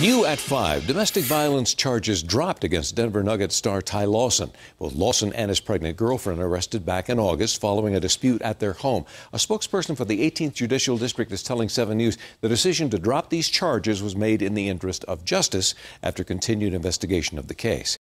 New at 5, domestic violence charges dropped against Denver Nuggets star Ty Lawson. Both Lawson and his pregnant girlfriend arrested back in August following a dispute at their home. A spokesperson for the 18th Judicial District is telling 7 News the decision to drop these charges was made in the interest of justice after continued investigation of the case.